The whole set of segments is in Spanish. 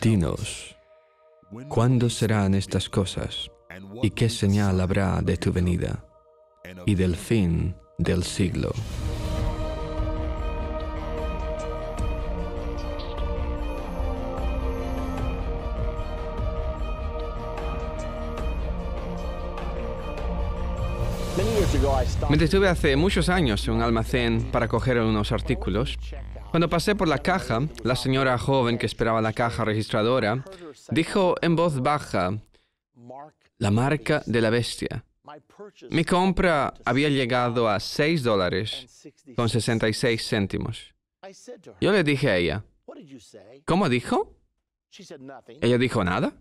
Dinos, ¿cuándo serán estas cosas? ¿Y qué señal habrá de tu venida? y del fin del siglo. Me detuve hace muchos años en un almacén para coger unos artículos. Cuando pasé por la caja, la señora joven que esperaba la caja registradora dijo en voz baja, la marca de la bestia. Mi compra había llegado a 6 dólares con 66 céntimos. Yo le dije a ella, ¿cómo dijo? Ella dijo nada.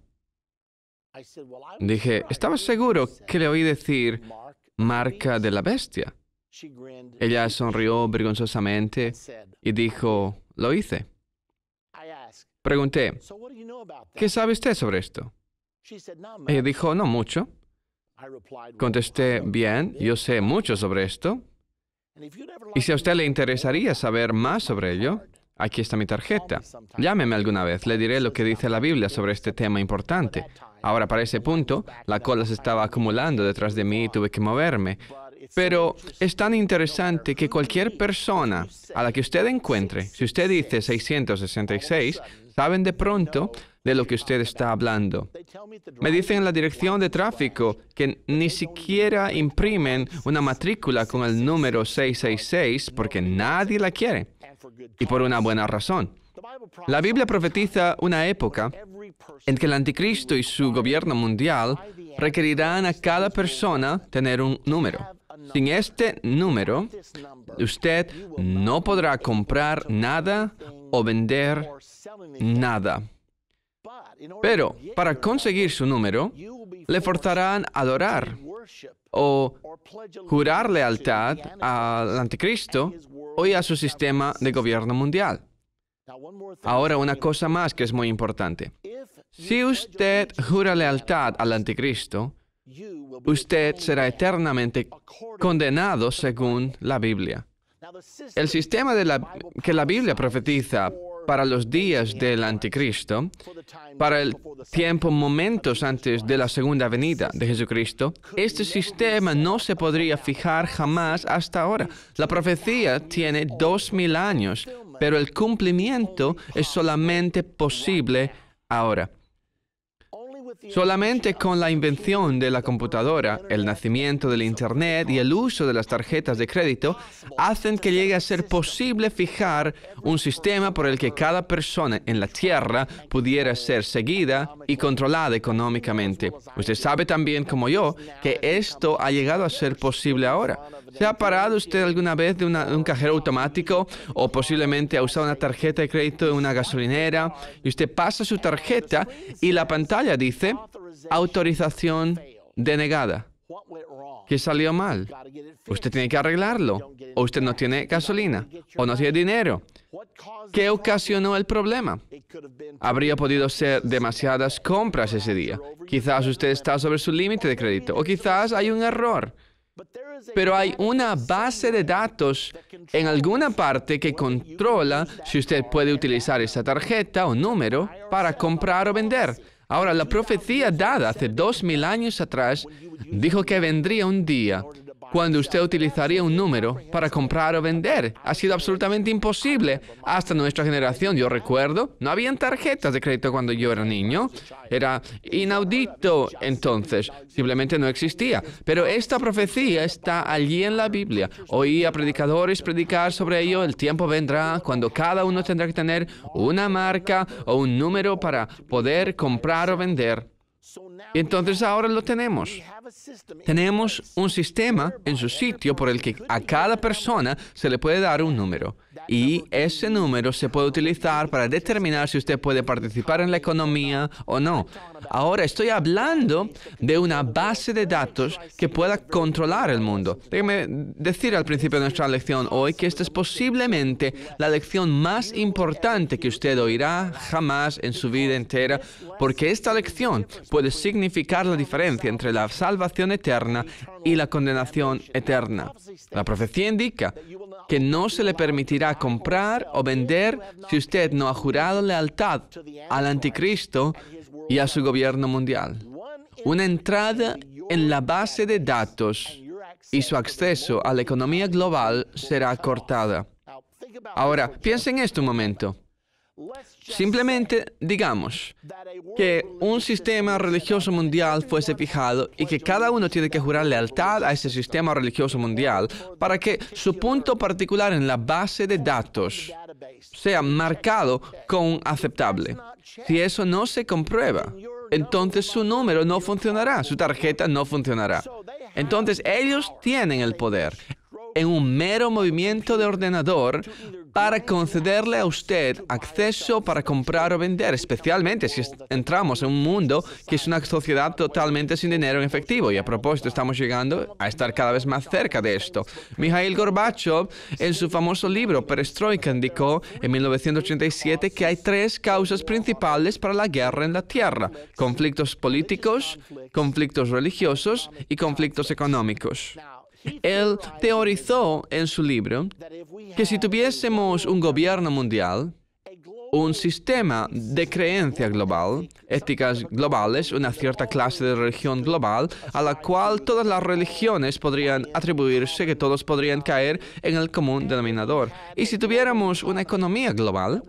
Dije, estaba seguro que le oí decir marca de la bestia. Ella sonrió vergonzosamente y dijo, lo hice. Pregunté, ¿qué sabe usted sobre esto? Ella dijo, no mucho. Contesté, bien, yo sé mucho sobre esto. Y si a usted le interesaría saber más sobre ello, aquí está mi tarjeta. Llámeme alguna vez, le diré lo que dice la Biblia sobre este tema importante. Ahora, para ese punto, la cola se estaba acumulando detrás de mí y tuve que moverme. Pero es tan interesante que cualquier persona a la que usted encuentre, si usted dice 666, saben de pronto de lo que usted está hablando. Me dicen en la dirección de tráfico que ni siquiera imprimen una matrícula con el número 666 porque nadie la quiere. Y por una buena razón. La Biblia profetiza una época en que el anticristo y su gobierno mundial requerirán a cada persona tener un número. Sin este número, usted no podrá comprar nada o vender nada. Pero para conseguir su número, le forzarán a adorar o jurar lealtad al anticristo o a su sistema de gobierno mundial. Ahora una cosa más que es muy importante. Si usted jura lealtad al anticristo, usted será eternamente condenado según la Biblia. El sistema que la Biblia profetiza para los días del anticristo, para el tiempo, momentos antes de la segunda venida de Jesucristo, este sistema no se podría fijar jamás hasta ahora. La profecía tiene dos mil años, pero el cumplimiento es solamente posible ahora. Solamente con la invención de la computadora, el nacimiento del Internet y el uso de las tarjetas de crédito hacen que llegue a ser posible fijar un sistema por el que cada persona en la Tierra pudiera ser seguida y controlada económicamente. Usted sabe también, como yo, que esto ha llegado a ser posible ahora. ¿Se ha parado usted alguna vez de un cajero automático o posiblemente ha usado una tarjeta de crédito de una gasolinera y usted pasa su tarjeta y la pantalla dice autorización denegada. ¿Qué salió mal? Usted tiene que arreglarlo. O usted no tiene gasolina. O no tiene dinero. ¿Qué ocasionó el problema? Habría podido ser demasiadas compras ese día. Quizás usted está sobre su límite de crédito. O quizás hay un error. Pero hay una base de datos en alguna parte que controla si usted puede utilizar esa tarjeta o número para comprar o vender. Ahora, la profecía dada hace dos mil años atrás dijo que vendría un día cuando usted utilizaría un número para comprar o vender. Ha sido absolutamente imposible. Hasta nuestra generación, yo recuerdo, no habían tarjetas de crédito cuando yo era niño. Era inaudito entonces. Simplemente no existía. Pero esta profecía está allí en la Biblia. Oí a predicadores predicar sobre ello. El tiempo vendrá cuando cada uno tendrá que tener una marca o un número para poder comprar o vender. Entonces ahora lo tenemos. Tenemos un sistema en su sitio por el que a cada persona se le puede dar un número. Y ese número se puede utilizar para determinar si usted puede participar en la economía o no. Ahora estoy hablando de una base de datos que pueda controlar el mundo. Déjeme decir al principio de nuestra lección hoy que esta es posiblemente la lección más importante que usted oirá jamás en su vida entera, porque esta lección puede significar la diferencia entre la salvación eterna y la condenación eterna. La profecía indica que no se le permitirá comprar o vender si usted no ha jurado lealtad al anticristo y a su gobierno mundial. Una entrada en la base de datos y su acceso a la economía global será cortada. Ahora, piensen en esto un momento. Simplemente digamos que un sistema religioso mundial fuese fijado y que cada uno tiene que jurar lealtad a ese sistema religioso mundial para que su punto particular en la base de datos sea marcado con aceptable. Si eso no se comprueba, entonces su número no funcionará, su tarjeta no funcionará. Entonces ellos tienen el poder en un mero movimiento de ordenador para concederle a usted acceso para comprar o vender, especialmente si entramos en un mundo que es una sociedad totalmente sin dinero en efectivo. Y a propósito, estamos llegando a estar cada vez más cerca de esto. Mikhail Gorbachev, en su famoso libro Perestroika, indicó en 1987 que hay tres causas principales para la guerra en la Tierra. Conflictos políticos, conflictos religiosos y conflictos económicos. Él teorizó en su libro que si tuviésemos un gobierno mundial, un sistema de creencia global, éticas globales, una cierta clase de religión global, a la cual todas las religiones podrían atribuirse, que todos podrían caer en el común denominador. Y si tuviéramos una economía global,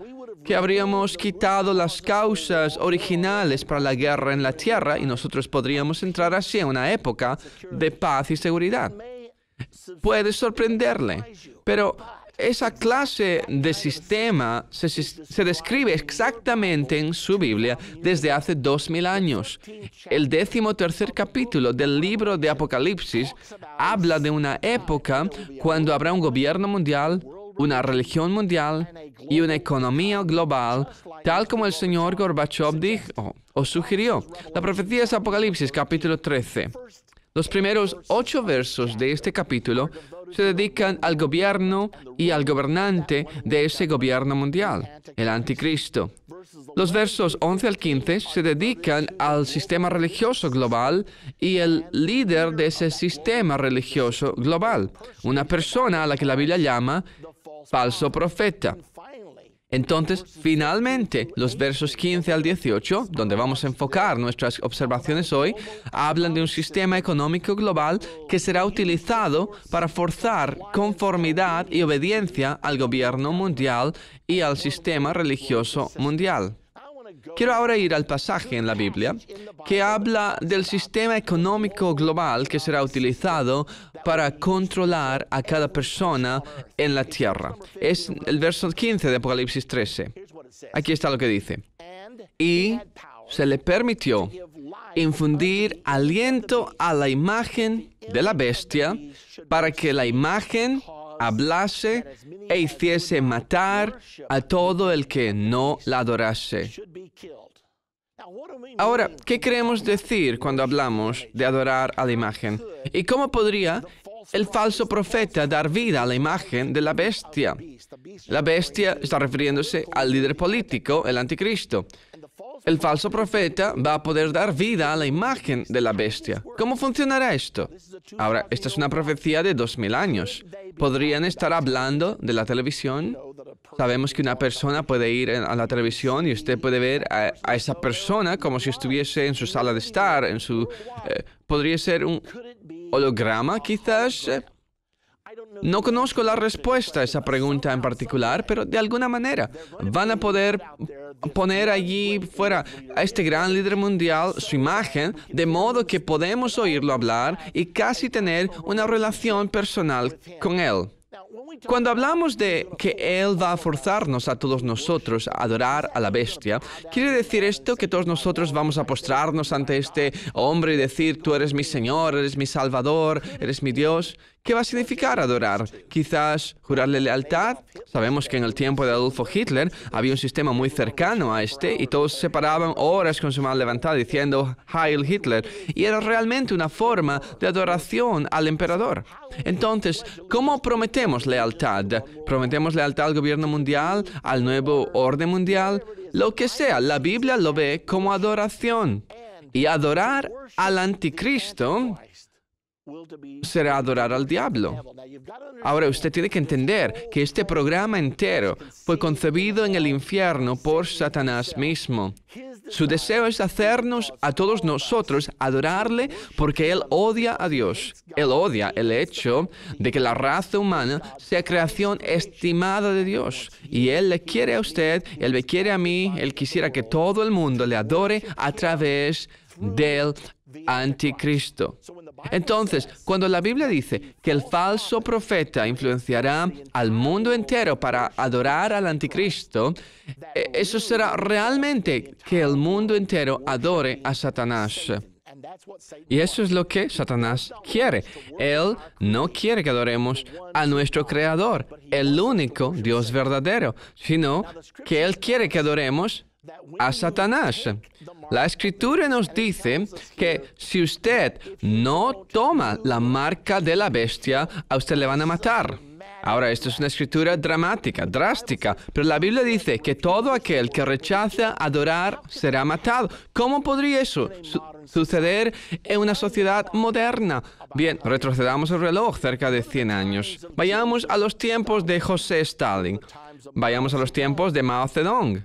que habríamos quitado las causas originales para la guerra en la Tierra y nosotros podríamos entrar así en una época de paz y seguridad. Puede sorprenderle. Pero esa clase de sistema se, describe exactamente en su Biblia desde hace dos mil años. El décimo tercer capítulo del libro de Apocalipsis habla de una época cuando habrá un gobierno mundial, una religión mundial y una economía global, tal como el señor Gorbachev dijo o sugirió. La profecía es Apocalipsis capítulo 13. Los primeros ocho versos de este capítulo se dedican al gobierno y al gobernante de ese gobierno mundial, el anticristo. Los versos 11 al 15 se dedican al sistema religioso global y el líder de ese sistema religioso global, una persona a la que la Biblia llama falso profeta. Entonces, finalmente, los versos 15 al 18, donde vamos a enfocar nuestras observaciones hoy, hablan de un sistema económico global que será utilizado para forzar conformidad y obediencia al gobierno mundial y al sistema religioso mundial. Quiero ahora ir al pasaje en la Biblia que habla del sistema económico global que será utilizado para controlar a cada persona en la tierra. Es el verso 15 de Apocalipsis 13. Aquí está lo que dice. Y se le permitió infundir aliento a la imagen de la bestia para que la imagen hablase e hiciese matar a todo el que no la adorase. Ahora, ¿qué queremos decir cuando hablamos de adorar a la imagen? ¿Y cómo podría el falso profeta dar vida a la imagen de la bestia? La bestia está refiriéndose al líder político, el anticristo. El falso profeta va a poder dar vida a la imagen de la bestia. ¿Cómo funcionará esto? Ahora, esta es una profecía de 2000 años. ¿Podrían estar hablando de la televisión? Sabemos que una persona puede ir a la televisión y usted puede ver a, esa persona como si estuviese en su sala de estar, en su... Eh, podría ser un holograma quizás. Eh. No conozco la respuesta a esa pregunta en particular, pero de alguna manera van a poder poner allí fuera a este gran líder mundial su imagen, de modo que podemos oírlo hablar y casi tener una relación personal con él. Cuando hablamos de que Él va a forzarnos a todos nosotros a adorar a la bestia, ¿quiere decir esto que todos nosotros vamos a postrarnos ante este hombre y decir, tú eres mi Señor, eres mi Salvador, eres mi Dios? ¿Qué va a significar adorar? Quizás jurarle lealtad. Sabemos que en el tiempo de Adolfo Hitler había un sistema muy cercano a este y todos se paraban horas con su mano levantada diciendo Heil Hitler. Y era realmente una forma de adoración al emperador. Entonces, ¿cómo prometemos lealtad? ¿Prometemos lealtad al gobierno mundial, al nuevo orden mundial? Lo que sea, la Biblia lo ve como adoración. Y adorar al anticristo será adorar al diablo. Ahora usted tiene que entender que este programa entero fue concebido en el infierno por Satanás mismo. Su deseo es hacernos a todos nosotros adorarle porque él odia a Dios. Él odia el hecho de que la raza humana sea creación estimada de Dios. Y él le quiere a usted, él le quiere a mí, él quisiera que todo el mundo le adore a través del anticristo. Entonces, cuando la Biblia dice que el falso profeta influenciará al mundo entero para adorar al anticristo, e-, eso será realmente que el mundo entero adore a Satanás. Y eso es lo que Satanás quiere. Él no quiere que adoremos a nuestro Creador, el único Dios verdadero, sino que Él quiere que adoremos a Satanás. La escritura nos dice que si usted no toma la marca de la bestia, a usted le van a matar. Ahora, esto es una escritura dramática, drástica, pero la Biblia dice que todo aquel que rechaza adorar será matado. ¿Cómo podría eso suceder en una sociedad moderna. Bien, retrocedamos el reloj cerca de 100 años. Vayamos a los tiempos de José Stalin. Vayamos a los tiempos de Mao Zedong.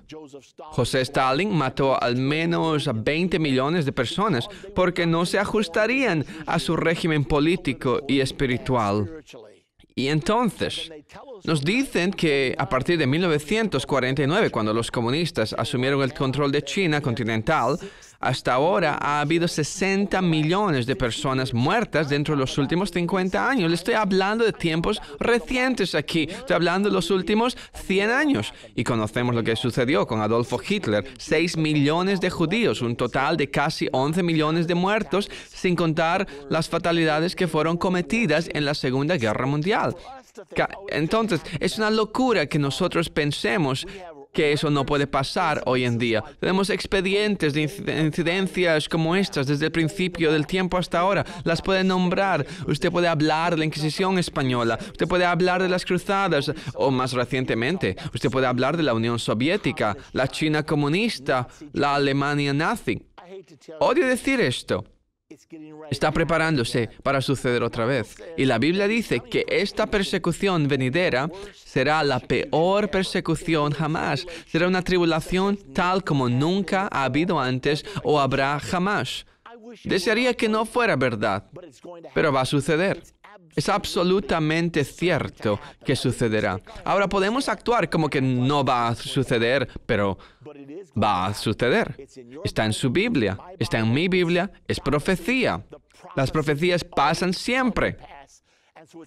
José Stalin mató al menos 20 millones de personas porque no se ajustarían a su régimen político y espiritual. Y entonces, nos dicen que a partir de 1949, cuando los comunistas asumieron el control de China continental, hasta ahora ha habido 60 millones de personas muertas dentro de los últimos 50 años. Le estoy hablando de tiempos recientes aquí. Estoy hablando de los últimos 100 años. Y conocemos lo que sucedió con Adolfo Hitler. 6 millones de judíos, un total de casi 11 millones de muertos, sin contar las fatalidades que fueron cometidas en la Segunda Guerra Mundial. Entonces, es una locura que nosotros pensemos que eso no puede pasar hoy en día. Tenemos expedientes de incidencias como estas desde el principio del tiempo hasta ahora. Las puede nombrar. Usted puede hablar de la Inquisición española. Usted puede hablar de las cruzadas. O más recientemente, usted puede hablar de la Unión Soviética, la China comunista, la Alemania nazi. Odio decir esto está preparándose para suceder otra vez. Y la Biblia dice que esta persecución venidera será la peor persecución jamás. Será una tribulación tal como nunca ha habido antes o habrá jamás. Desearía que no fuera verdad, pero va a suceder. Es absolutamente cierto que sucederá. Ahora podemos actuar como que no va a suceder, pero va a suceder. Está en su Biblia, está en mi Biblia, es profecía. Las profecías pasan siempre.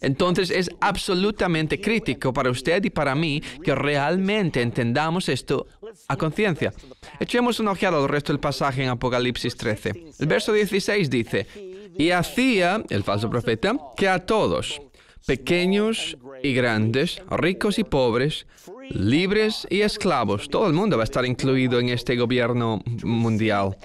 Entonces es absolutamente crítico para usted y para mí que realmente entendamos esto a conciencia. Echemos un ojeada al resto del pasaje en Apocalipsis 13. El verso 16 dice, y hacía, el falso profeta, que a todos, pequeños y grandes, ricos y pobres, libres y esclavos, todo el mundo va a estar incluido en este gobierno mundial.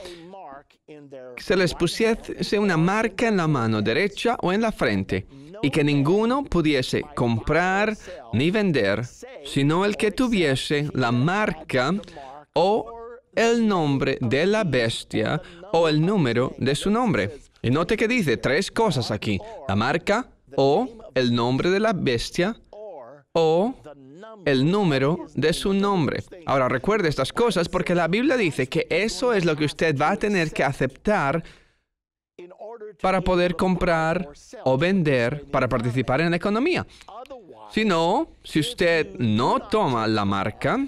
Se les pusiese una marca en la mano derecha o en la frente y que ninguno pudiese comprar ni vender, sino el que tuviese la marca o el nombre de la bestia o el número de su nombre. Y note que dice tres cosas aquí. La marca o el nombre de la bestia o el número de su nombre. Ahora recuerde estas cosas porque la Biblia dice que eso es lo que usted va a tener que aceptar para poder comprar o vender, para participar en la economía. Si no, si usted no toma la marca,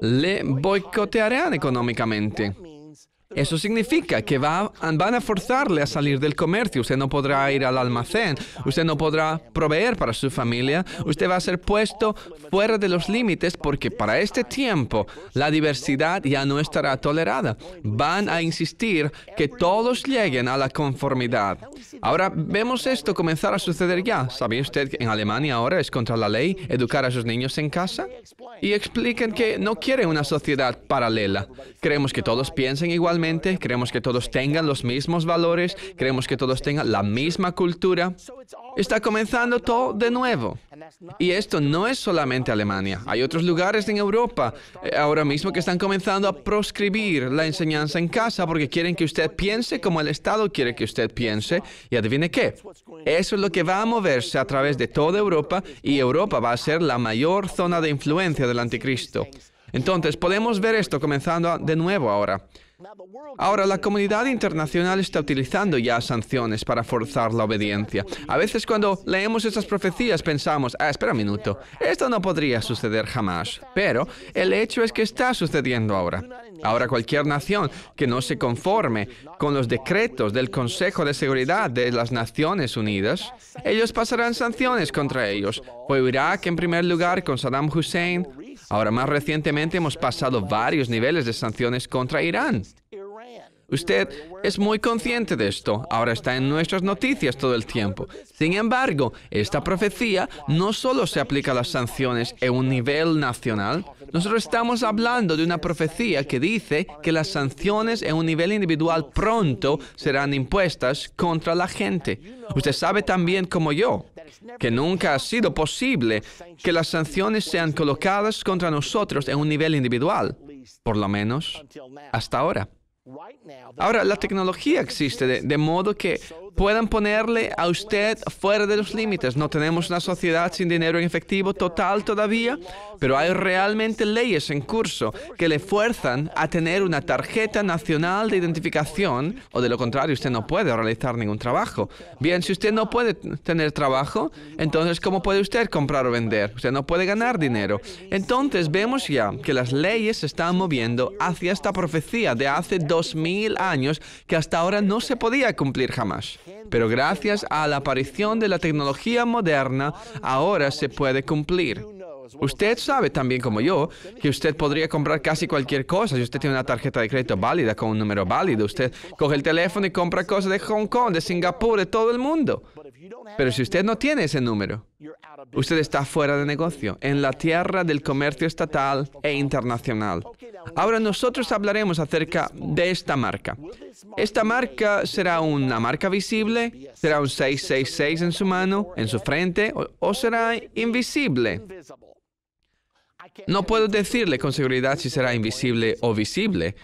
le boicotearán económicamente. Eso significa que van a forzarle a salir del comercio. Usted no podrá ir al almacén, usted no podrá proveer para su familia, usted va a ser puesto fuera de los límites porque para este tiempo la diversidad ya no estará tolerada. Van a insistir que todos lleguen a la conformidad. Ahora vemos esto comenzar a suceder ya. ¿Sabía usted que en Alemania ahora es contra la ley educar a sus niños en casa? Y expliquen que no quieren una sociedad paralela. Creemos que todos piensen igual Creemos que todos tengan los mismos valores, creemos que todos tengan la misma cultura. Está comenzando todo de nuevo. Y esto no es solamente Alemania. Hay otros lugares en Europa eh, ahora mismo que están comenzando a proscribir la enseñanza en casa porque quieren que usted piense como el Estado quiere que usted piense. Y adivine qué. Eso es lo que va a moverse a través de toda Europa y Europa va a ser la mayor zona de influencia del anticristo. Entonces, podemos ver esto comenzando de nuevo ahora. Ahora, la comunidad internacional está utilizando ya sanciones para forzar la obediencia. A veces cuando leemos estas profecías pensamos, ah, espera un minuto, esto no podría suceder jamás. Pero el hecho es que está sucediendo ahora. Ahora cualquier nación que no se conforme con los decretos del Consejo de Seguridad de las Naciones Unidas, ellos pasarán sanciones contra ellos. Fue Irak en primer lugar con Saddam Hussein, Ahora, más recientemente hemos pasado varios niveles de sanciones contra Irán. Usted es muy consciente de esto. Ahora está en nuestras noticias todo el tiempo. Sin embargo, esta profecía no solo se aplica a las sanciones en un nivel nacional. Nosotros estamos hablando de una profecía que dice que las sanciones en un nivel individual pronto serán impuestas contra la gente. Usted sabe también como yo que nunca ha sido posible que las sanciones sean colocadas contra nosotros en un nivel individual, por lo menos hasta ahora. Ahora, la tecnología existe de, modo que puedan ponerle a usted fuera de los límites. No tenemos una sociedad sin dinero en efectivo total todavía, pero hay realmente leyes en curso que le fuerzan a tener una tarjeta nacional de identificación o de lo contrario usted no puede realizar ningún trabajo. Bien, si usted no puede tener trabajo, entonces ¿cómo puede usted comprar o vender? Usted no puede ganar dinero. Entonces vemos ya que las leyes se están moviendo hacia esta profecía de hace 2000 años que hasta ahora no se podía cumplir jamás pero gracias a la aparición de la tecnología moderna ahora se puede cumplir. Usted sabe también como yo que usted podría comprar casi cualquier cosa si usted tiene una tarjeta de crédito válida con un número válido. Usted coge el teléfono y compra cosas de Hong Kong, de Singapur, de todo el mundo. Pero si usted no tiene ese número, Usted está fuera de negocio, en la tierra del comercio estatal e internacional. Ahora nosotros hablaremos acerca de esta marca. Esta marca será una marca visible, será un 666 en su mano, en su frente, o, será invisible. No puedo decirle con seguridad si será invisible o visible,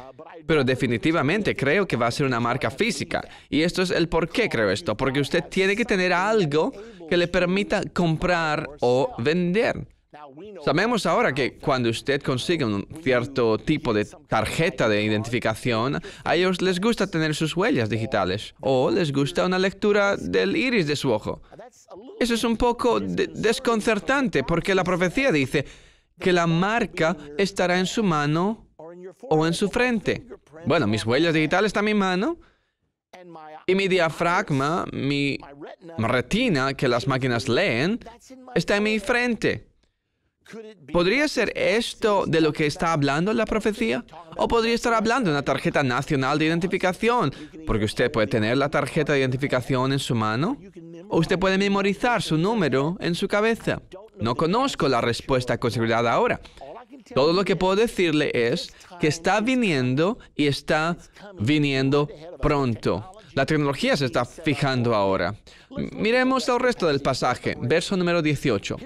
pero definitivamente creo que va a ser una marca física. Y esto es el por qué creo esto, porque usted tiene que tener algo que le permita comprar o vender. Sabemos ahora que cuando usted consigue un cierto tipo de tarjeta de identificación, a ellos les gusta tener sus huellas digitales o les gusta una lectura del iris de su ojo. Eso es un poco desconcertante porque la profecía dice, que la marca estará en su mano o en su frente. Bueno, mis huellas digitales están en mi mano y mi diafragma, mi retina que las máquinas leen, está en mi frente. ¿Podría ser esto de lo que está hablando la profecía? ¿O podría estar hablando de una tarjeta nacional de identificación? Porque usted puede tener la tarjeta de identificación en su mano o usted puede memorizar su número en su cabeza. No conozco la respuesta considerada ahora. Todo lo que puedo decirle es que está viniendo y está viniendo pronto. La tecnología se está fijando ahora. Miremos al resto del pasaje, verso número 18.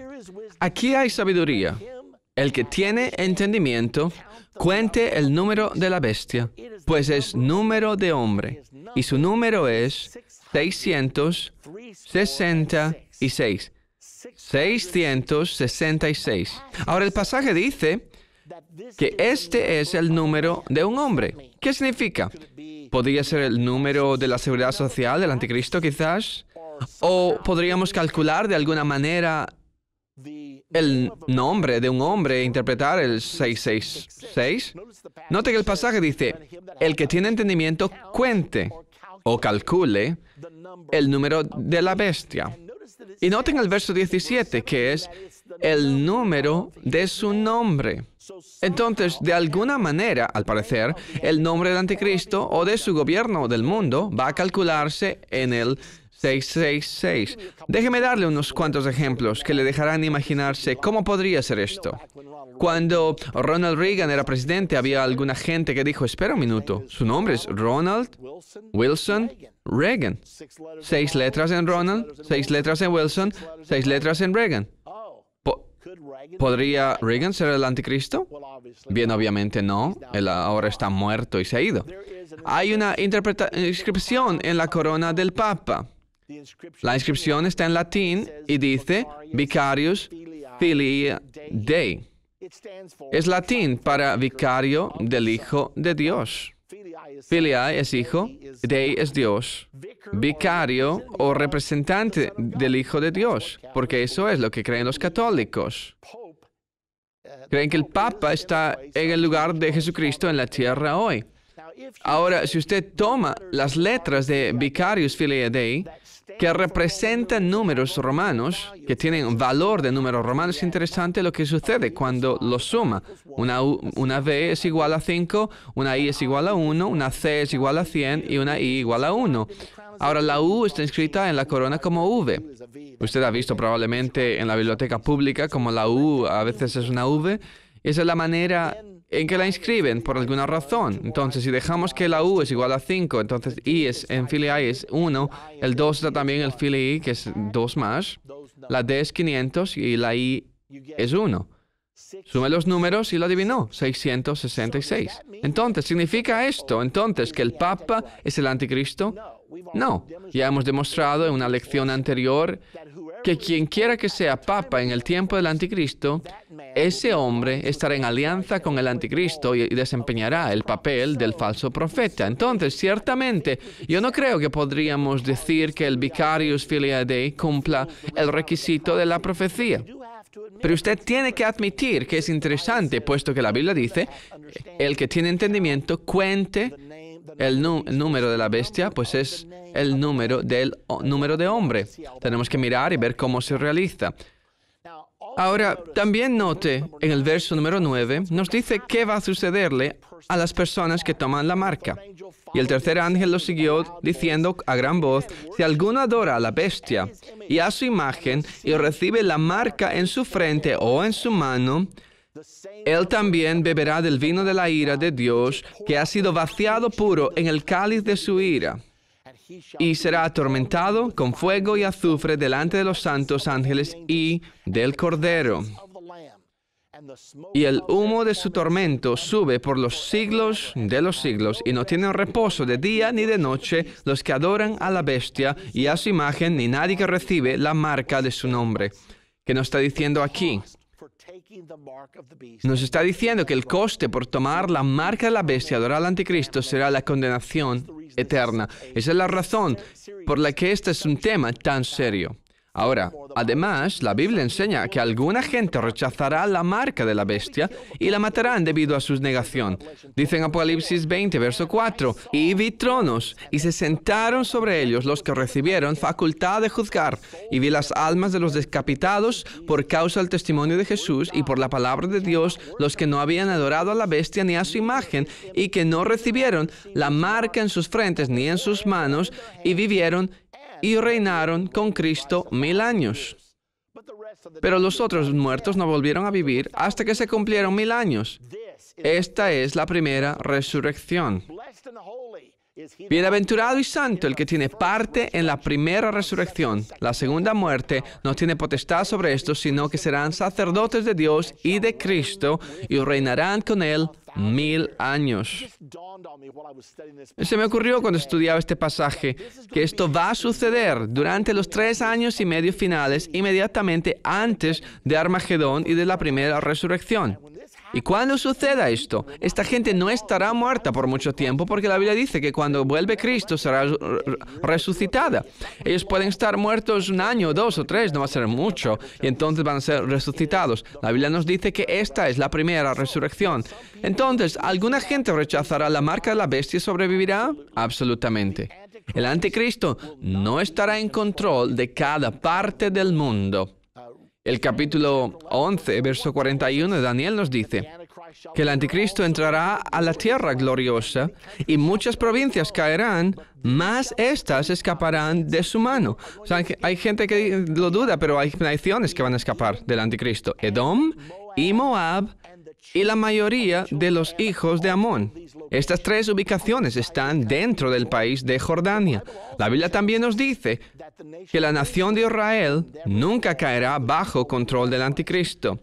Aquí hay sabiduría. El que tiene entendimiento, cuente el número de la bestia, pues es número de hombre, y su número es 666. 666. Ahora el pasaje dice que este es el número de un hombre. ¿Qué significa? ¿Podría ser el número de la seguridad social del anticristo quizás? ¿O podríamos calcular de alguna manera el nombre de un hombre e interpretar el 666? Note que el pasaje dice, el que tiene entendimiento cuente o calcule el número de la bestia. Y noten el verso 17, que es el número de su nombre. Entonces, de alguna manera, al parecer, el nombre del anticristo o de su gobierno del mundo va a calcularse en el 666. Déjeme darle unos cuantos ejemplos que le dejarán imaginarse cómo podría ser esto. Cuando Ronald Reagan era presidente, había alguna gente que dijo, espera un minuto, su nombre es Ronald Wilson Reagan. Seis letras en Ronald, seis letras en Wilson, seis letras en Reagan. ¿Podría Reagan ser el anticristo? Bien, obviamente no. Él ahora está muerto y se ha ido. Hay una inscripción en la corona del Papa la inscripción está en latín y dice Vicarius Filii Dei. Es latín para vicario del Hijo de Dios. Filiae es hijo, Dei es Dios, vicario o representante del Hijo de Dios, porque eso es lo que creen los católicos. Creen que el Papa está en el lugar de Jesucristo en la tierra hoy. Ahora, si usted toma las letras de Vicarius Filiae Dei, que representan números romanos, que tienen valor de números romanos, es interesante lo que sucede cuando lo suma. Una, V una es igual a 5, una I es igual a 1, una C es igual a 100 y una I igual a 1. Ahora la U está inscrita en la corona como V. Usted ha visto probablemente en la biblioteca pública como la U a veces es una V. Esa es la manera en que la inscriben por alguna razón. Entonces, si dejamos que la U es igual a 5, entonces I es, en Philly I es 1, el 2 está también el fili I, que es 2 más, la D es 500 y la I es 1. Sume los números y lo adivinó, 666. Entonces, ¿significa esto entonces que el Papa es el anticristo? No, ya hemos demostrado en una lección anterior que quien quiera que sea papa en el tiempo del anticristo, ese hombre estará en alianza con el anticristo y desempeñará el papel del falso profeta. Entonces, ciertamente, yo no creo que podríamos decir que el vicarius Filii Dei cumpla el requisito de la profecía. Pero usted tiene que admitir que es interesante, puesto que la Biblia dice, el que tiene entendimiento cuente el, número de la bestia, pues es el número del número de hombre. Tenemos que mirar y ver cómo se realiza. Ahora, también note, en el verso número 9, nos dice qué va a sucederle a las personas que toman la marca. Y el tercer ángel lo siguió diciendo a gran voz, si alguno adora a la bestia y a su imagen y recibe la marca en su frente o en su mano, él también beberá del vino de la ira de Dios, que ha sido vaciado puro en el cáliz de su ira, y será atormentado con fuego y azufre delante de los santos ángeles y del Cordero. Y el humo de su tormento sube por los siglos de los siglos, y no tienen reposo de día ni de noche los que adoran a la bestia y a su imagen, ni nadie que recibe la marca de su nombre. ¿Qué nos está diciendo aquí? Nos está diciendo que el coste por tomar la marca de la bestia, adorar al anticristo, será la condenación eterna. Esa es la razón por la que este es un tema tan serio. Ahora, además, la Biblia enseña que alguna gente rechazará la marca de la bestia y la matarán debido a su negación. Dice en Apocalipsis 20, verso 4, y vi tronos, y se sentaron sobre ellos los que recibieron facultad de juzgar, y vi las almas de los decapitados por causa del testimonio de Jesús y por la palabra de Dios, los que no habían adorado a la bestia ni a su imagen, y que no recibieron la marca en sus frentes ni en sus manos, y vivieron y reinaron con Cristo mil años. Pero los otros muertos no volvieron a vivir hasta que se cumplieron mil años. Esta es la primera resurrección. Bienaventurado y santo el que tiene parte en la primera resurrección. La segunda muerte no tiene potestad sobre esto, sino que serán sacerdotes de Dios y de Cristo y reinarán con él mil años. Se me ocurrió cuando estudiaba este pasaje que esto va a suceder durante los tres años y medio finales, inmediatamente antes de Armagedón y de la primera resurrección. Y cuando suceda esto, esta gente no estará muerta por mucho tiempo porque la Biblia dice que cuando vuelve Cristo será resucitada. Ellos pueden estar muertos un año, dos o tres, no va a ser mucho, y entonces van a ser resucitados. La Biblia nos dice que esta es la primera resurrección. Entonces, ¿alguna gente rechazará la marca de la bestia y sobrevivirá? Absolutamente. El anticristo no estará en control de cada parte del mundo. El capítulo 11, verso 41 de Daniel nos dice que el anticristo entrará a la tierra gloriosa y muchas provincias caerán, más éstas escaparán de su mano. hay gente que lo duda, pero hay naciones que van a escapar del anticristo. Edom y Moab y la mayoría de los hijos de Amón. Estas tres ubicaciones están dentro del país de Jordania. La Biblia también nos dice que la nación de Israel nunca caerá bajo control del anticristo.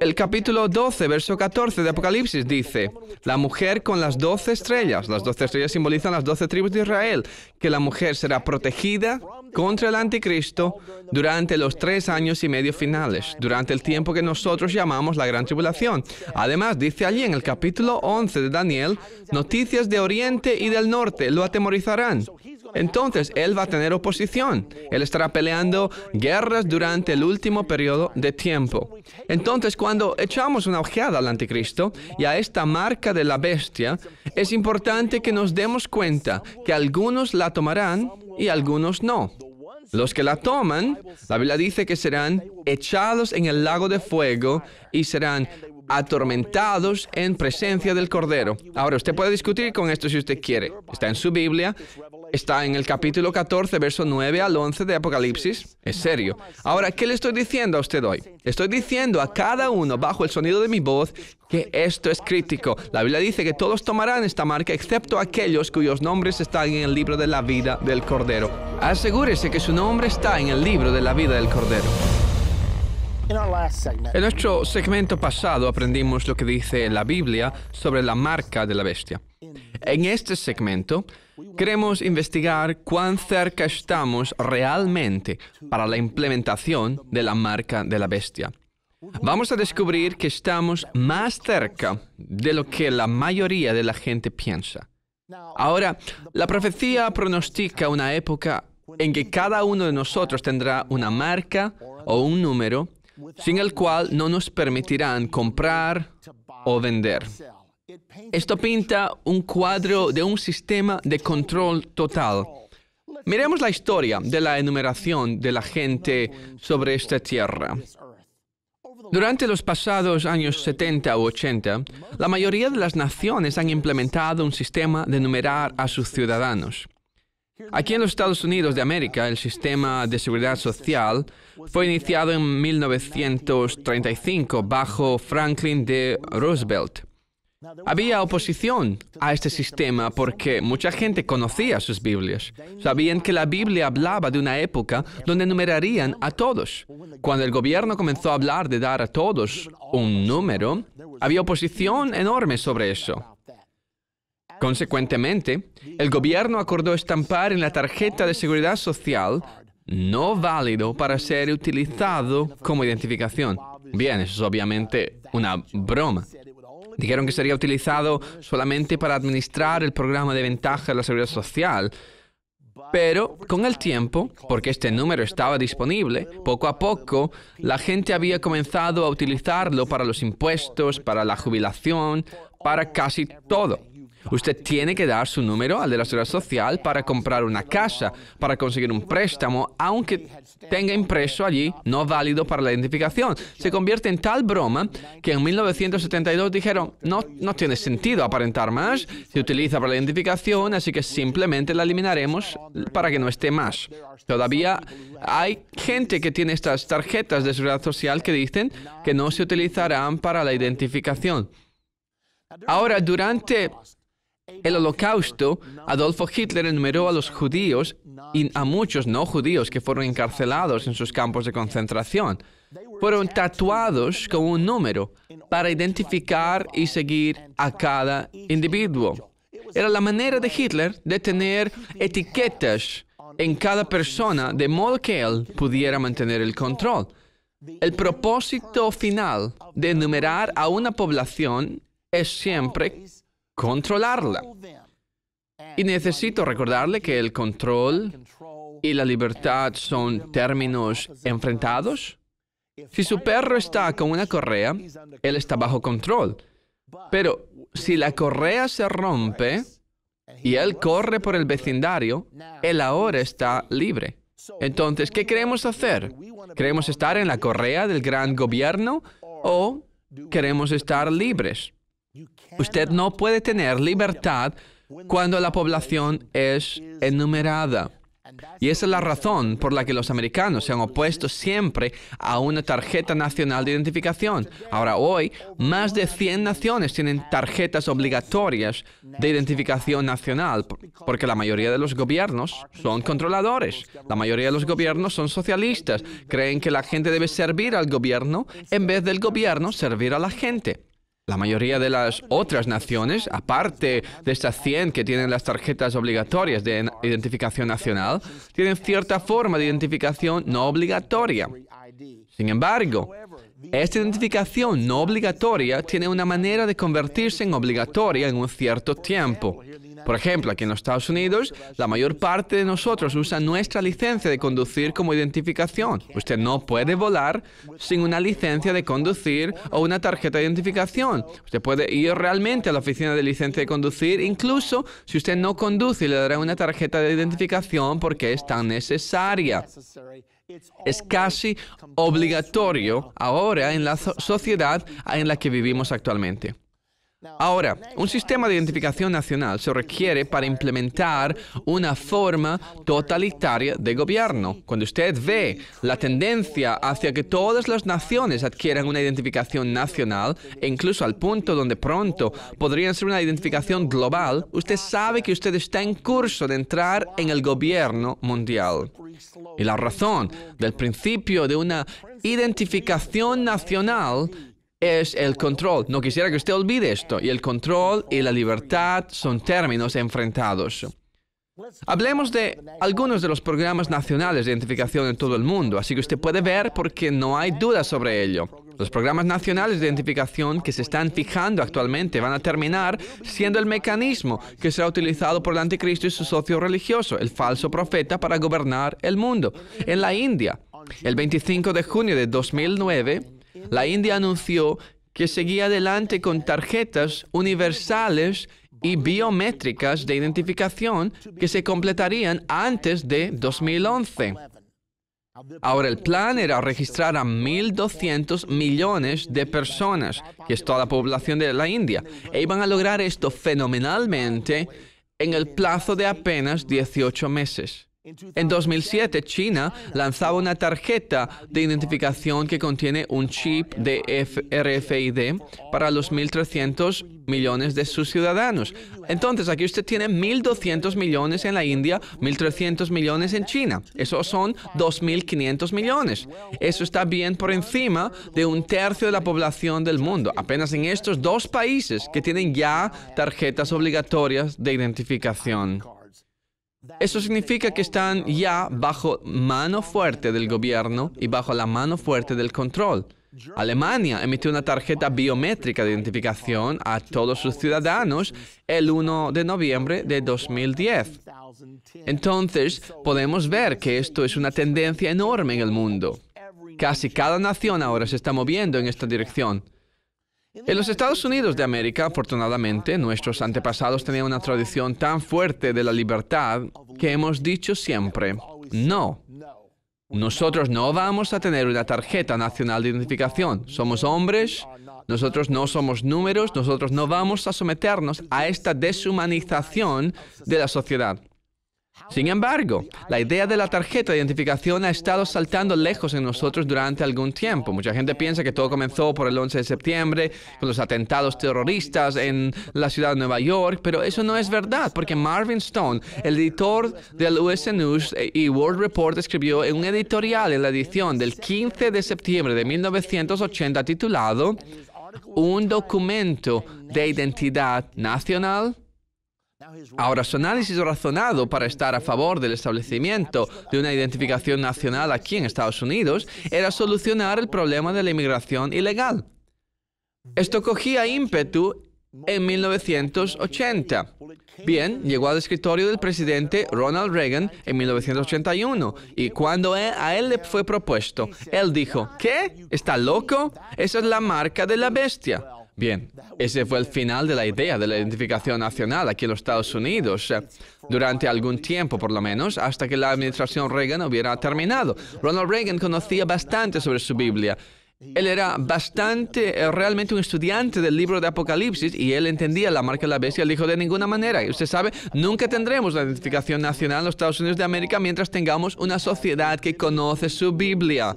El capítulo 12, verso 14 de Apocalipsis dice, la mujer con las doce estrellas, las doce estrellas simbolizan las doce tribus de Israel, que la mujer será protegida contra el anticristo durante los tres años y medio finales, durante el tiempo que nosotros llamamos la gran tribulación. Además, dice allí en el capítulo 11 de Daniel, noticias de Oriente y del Norte lo atemorizarán. Entonces, él va a tener oposición. Él estará peleando guerras durante el último periodo de tiempo. Entonces, cuando echamos una ojeada al anticristo y a esta marca de la bestia, es importante que nos demos cuenta que algunos la tomarán y algunos no. Los que la toman, la Biblia dice que serán echados en el lago de fuego y serán atormentados en presencia del Cordero. Ahora, usted puede discutir con esto si usted quiere. Está en su Biblia Está en el capítulo 14, verso 9 al 11 de Apocalipsis. Es serio. Ahora, ¿qué le estoy diciendo a usted hoy? Estoy diciendo a cada uno, bajo el sonido de mi voz, que esto es crítico. La Biblia dice que todos tomarán esta marca, excepto aquellos cuyos nombres están en el libro de la vida del Cordero. Asegúrese que su nombre está en el libro de la vida del Cordero. En nuestro segmento pasado aprendimos lo que dice la Biblia sobre la marca de la bestia. En este segmento queremos investigar cuán cerca estamos realmente para la implementación de la marca de la bestia. Vamos a descubrir que estamos más cerca de lo que la mayoría de la gente piensa. Ahora, la profecía pronostica una época en que cada uno de nosotros tendrá una marca o un número sin el cual no nos permitirán comprar o vender. Esto pinta un cuadro de un sistema de control total. Miremos la historia de la enumeración de la gente sobre esta tierra. Durante los pasados años 70 u 80, la mayoría de las naciones han implementado un sistema de enumerar a sus ciudadanos. Aquí en los Estados Unidos de América, el sistema de seguridad social fue iniciado en 1935 bajo Franklin D. Roosevelt. Había oposición a este sistema porque mucha gente conocía sus Biblias. Sabían que la Biblia hablaba de una época donde numerarían a todos. Cuando el gobierno comenzó a hablar de dar a todos un número, había oposición enorme sobre eso. Consecuentemente, el gobierno acordó estampar en la tarjeta de seguridad social no válido para ser utilizado como identificación. Bien, eso es obviamente una broma. Dijeron que sería utilizado solamente para administrar el programa de ventaja de la seguridad social, pero con el tiempo, porque este número estaba disponible, poco a poco la gente había comenzado a utilizarlo para los impuestos, para la jubilación, para casi todo. Usted tiene que dar su número al de la seguridad social para comprar una casa, para conseguir un préstamo, aunque tenga impreso allí no válido para la identificación. Se convierte en tal broma que en 1972 dijeron, no, no tiene sentido aparentar más, se utiliza para la identificación, así que simplemente la eliminaremos para que no esté más. Todavía hay gente que tiene estas tarjetas de seguridad social que dicen que no se utilizarán para la identificación. Ahora, durante el holocausto, Adolfo Hitler enumeró a los judíos y a muchos no judíos que fueron encarcelados en sus campos de concentración. Fueron tatuados con un número para identificar y seguir a cada individuo. Era la manera de Hitler de tener etiquetas en cada persona de modo que él pudiera mantener el control. El propósito final de enumerar a una población es siempre controlarla. Y necesito recordarle que el control y la libertad son términos enfrentados. Si su perro está con una correa, él está bajo control. Pero si la correa se rompe y él corre por el vecindario, él ahora está libre. Entonces, ¿qué queremos hacer? ¿Queremos estar en la correa del gran gobierno o queremos estar libres? Usted no puede tener libertad cuando la población es enumerada. Y esa es la razón por la que los americanos se han opuesto siempre a una tarjeta nacional de identificación. Ahora, hoy, más de 100 naciones tienen tarjetas obligatorias de identificación nacional, porque la mayoría de los gobiernos son controladores. La mayoría de los gobiernos son socialistas. Creen que la gente debe servir al gobierno en vez del gobierno servir a la gente. La mayoría de las otras naciones, aparte de estas 100 que tienen las tarjetas obligatorias de identificación nacional, tienen cierta forma de identificación no obligatoria. Sin embargo, esta identificación no obligatoria tiene una manera de convertirse en obligatoria en un cierto tiempo. Por ejemplo, aquí en los Estados Unidos, la mayor parte de nosotros usa nuestra licencia de conducir como identificación. Usted no puede volar sin una licencia de conducir o una tarjeta de identificación. Usted puede ir realmente a la oficina de licencia de conducir, incluso si usted no conduce, y le dará una tarjeta de identificación porque es tan necesaria. Es casi obligatorio ahora en la sociedad en la que vivimos actualmente. Ahora, un sistema de identificación nacional se requiere para implementar una forma totalitaria de gobierno. Cuando usted ve la tendencia hacia que todas las naciones adquieran una identificación nacional, e incluso al punto donde pronto podría ser una identificación global, usted sabe que usted está en curso de entrar en el gobierno mundial. Y la razón del principio de una identificación nacional es el control. No quisiera que usted olvide esto. Y el control y la libertad son términos enfrentados. Hablemos de algunos de los programas nacionales de identificación en todo el mundo, así que usted puede ver porque no hay duda sobre ello. Los programas nacionales de identificación que se están fijando actualmente van a terminar siendo el mecanismo que será utilizado por el anticristo y su socio religioso, el falso profeta, para gobernar el mundo. En la India, el 25 de junio de 2009, la India anunció que seguía adelante con tarjetas universales y biométricas de identificación que se completarían antes de 2011. Ahora el plan era registrar a 1.200 millones de personas, que es toda la población de la India, e iban a lograr esto fenomenalmente en el plazo de apenas 18 meses. En 2007, China lanzaba una tarjeta de identificación que contiene un chip de RFID para los 1.300 millones de sus ciudadanos. Entonces, aquí usted tiene 1.200 millones en la India, 1.300 millones en China. Esos son 2.500 millones. Eso está bien por encima de un tercio de la población del mundo. Apenas en estos dos países que tienen ya tarjetas obligatorias de identificación. Eso significa que están ya bajo mano fuerte del gobierno y bajo la mano fuerte del control. Alemania emitió una tarjeta biométrica de identificación a todos sus ciudadanos el 1 de noviembre de 2010. Entonces, podemos ver que esto es una tendencia enorme en el mundo. Casi cada nación ahora se está moviendo en esta dirección. En los Estados Unidos de América, afortunadamente, nuestros antepasados tenían una tradición tan fuerte de la libertad que hemos dicho siempre, no. Nosotros no vamos a tener una tarjeta nacional de identificación. Somos hombres, nosotros no somos números, nosotros no vamos a someternos a esta deshumanización de la sociedad. Sin embargo, la idea de la tarjeta de identificación ha estado saltando lejos en nosotros durante algún tiempo. Mucha gente piensa que todo comenzó por el 11 de septiembre, con los atentados terroristas en la ciudad de Nueva York, pero eso no es verdad, porque Marvin Stone, el editor del US News y World Report, escribió en un editorial en la edición del 15 de septiembre de 1980 titulado Un documento de identidad nacional Ahora, su análisis razonado para estar a favor del establecimiento de una identificación nacional aquí en Estados Unidos era solucionar el problema de la inmigración ilegal. Esto cogía ímpetu en 1980. Bien, llegó al escritorio del presidente Ronald Reagan en 1981 y cuando e-, a él le fue propuesto, él dijo, ¿qué? ¿Está loco? Esa es la marca de la bestia. Bien, ese fue el final de la idea de la identificación nacional aquí en los Estados Unidos, eh, durante algún tiempo por lo menos, hasta que la administración Reagan hubiera terminado. Ronald Reagan conocía bastante sobre su Biblia. Él era bastante, eh, realmente un estudiante del libro de Apocalipsis y él entendía la marca de la bestia. Él dijo de ninguna manera, y usted sabe, nunca tendremos la identificación nacional en los Estados Unidos de América mientras tengamos una sociedad que conoce su Biblia.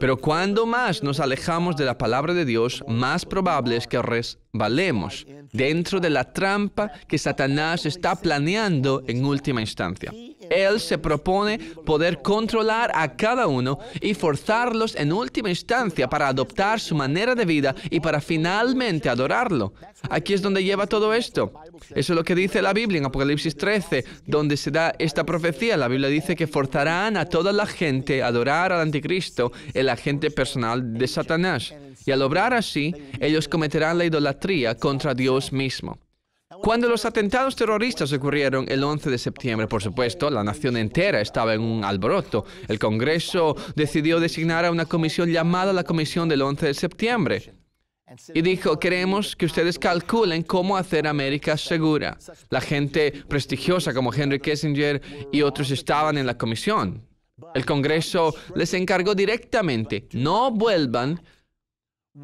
Pero cuando más nos alejamos de la palabra de Dios, más probable es que resbalemos dentro de la trampa que Satanás está planeando en última instancia. Él se propone poder controlar a cada uno y forzarlos en última instancia para adoptar su manera de vida y para finalmente adorarlo. Aquí es donde lleva todo esto. Eso es lo que dice la Biblia en Apocalipsis 13, donde se da esta profecía. La Biblia dice que forzarán a toda la gente a adorar al anticristo, el agente personal de Satanás. Y al obrar así, ellos cometerán la idolatría contra Dios mismo. Cuando los atentados terroristas ocurrieron el 11 de septiembre, por supuesto, la nación entera estaba en un alboroto. El Congreso decidió designar a una comisión llamada la Comisión del 11 de septiembre. Y dijo, queremos que ustedes calculen cómo hacer América segura. La gente prestigiosa como Henry Kissinger y otros estaban en la comisión. El Congreso les encargó directamente, no vuelvan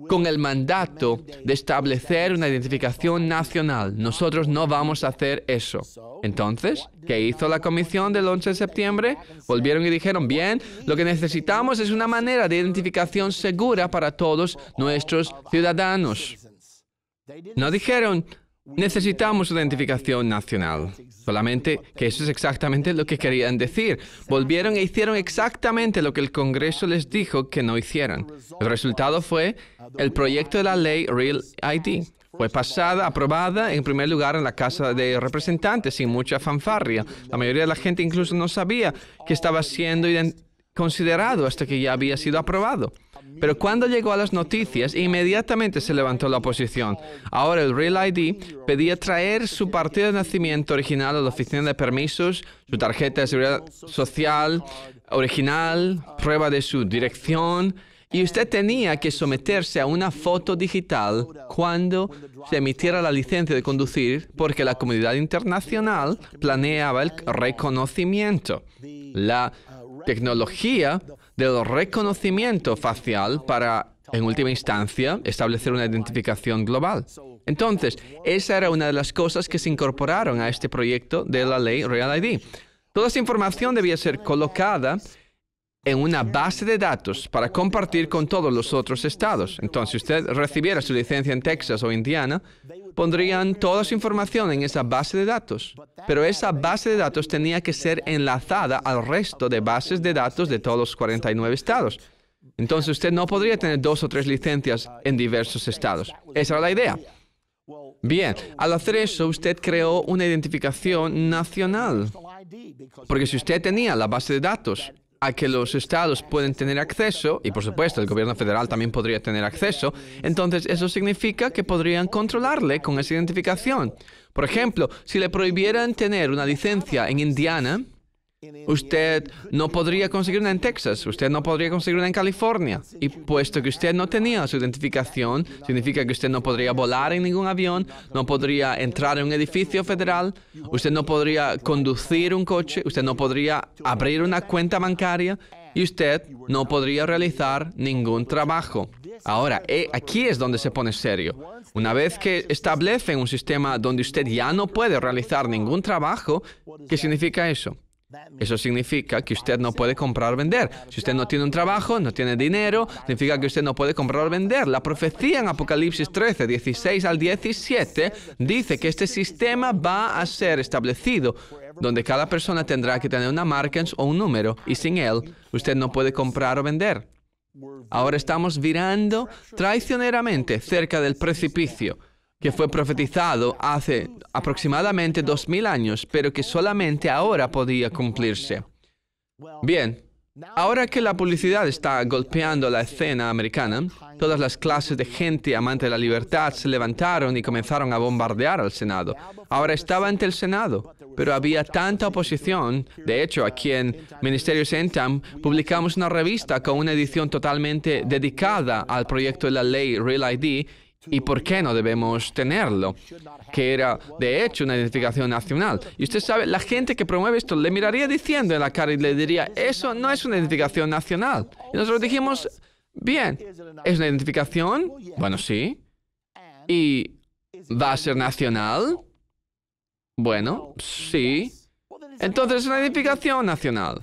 con el mandato de establecer una identificación nacional. Nosotros no vamos a hacer eso. Entonces, ¿qué hizo la comisión del 11 de septiembre? Volvieron y dijeron, bien, lo que necesitamos es una manera de identificación segura para todos nuestros ciudadanos. No dijeron, Necesitamos identificación nacional. Solamente que eso es exactamente lo que querían decir. Volvieron e hicieron exactamente lo que el Congreso les dijo que no hicieran. El resultado fue el proyecto de la ley Real ID. Fue pasada, aprobada en primer lugar en la Casa de Representantes sin mucha fanfarria. La mayoría de la gente incluso no sabía que estaba siendo considerado hasta que ya había sido aprobado. Pero cuando llegó a las noticias, inmediatamente se levantó la oposición. Ahora el Real ID pedía traer su partido de nacimiento original a la oficina de permisos, su tarjeta de seguridad social original, prueba de su dirección, y usted tenía que someterse a una foto digital cuando se emitiera la licencia de conducir porque la comunidad internacional planeaba el reconocimiento. La tecnología del reconocimiento facial para, en última instancia, establecer una identificación global. Entonces, esa era una de las cosas que se incorporaron a este proyecto de la ley Real ID. Toda esa información debía ser colocada en una base de datos para compartir con todos los otros estados. Entonces, si usted recibiera su licencia en Texas o Indiana, pondrían toda su información en esa base de datos, pero esa base de datos tenía que ser enlazada al resto de bases de datos de todos los 49 estados. Entonces usted no podría tener dos o tres licencias en diversos estados. Esa era la idea. Bien, al hacer eso usted creó una identificación nacional, porque si usted tenía la base de datos a que los estados pueden tener acceso, y por supuesto el gobierno federal también podría tener acceso, entonces eso significa que podrían controlarle con esa identificación. Por ejemplo, si le prohibieran tener una licencia en Indiana, Usted no podría conseguir una en Texas, usted no podría conseguir una en California. Y puesto que usted no tenía su identificación, significa que usted no podría volar en ningún avión, no podría entrar en un edificio federal, usted no podría conducir un coche, usted no podría abrir una cuenta bancaria y usted no podría realizar ningún trabajo. Ahora, eh, aquí es donde se pone serio. Una vez que establecen un sistema donde usted ya no puede realizar ningún trabajo, ¿qué significa eso? Eso significa que usted no puede comprar o vender. Si usted no tiene un trabajo, no tiene dinero, significa que usted no puede comprar o vender. La profecía en Apocalipsis 13, 16 al 17 dice que este sistema va a ser establecido, donde cada persona tendrá que tener una marca o un número, y sin él, usted no puede comprar o vender. Ahora estamos virando traicioneramente cerca del precipicio que fue profetizado hace aproximadamente dos mil años, pero que solamente ahora podía cumplirse. Bien, ahora que la publicidad está golpeando la escena americana, todas las clases de gente amante de la libertad se levantaron y comenzaron a bombardear al Senado. Ahora estaba ante el Senado, pero había tanta oposición. De hecho, aquí en Ministerio Sentam publicamos una revista con una edición totalmente dedicada al proyecto de la ley Real ID y por qué no debemos tenerlo, que era de hecho una identificación nacional. Y usted sabe, la gente que promueve esto le miraría diciendo en la cara y le diría, eso no es una identificación nacional. Y nosotros dijimos, bien, ¿es una identificación? Bueno, sí. ¿Y va a ser nacional? Bueno, sí. Entonces es una edificación nacional.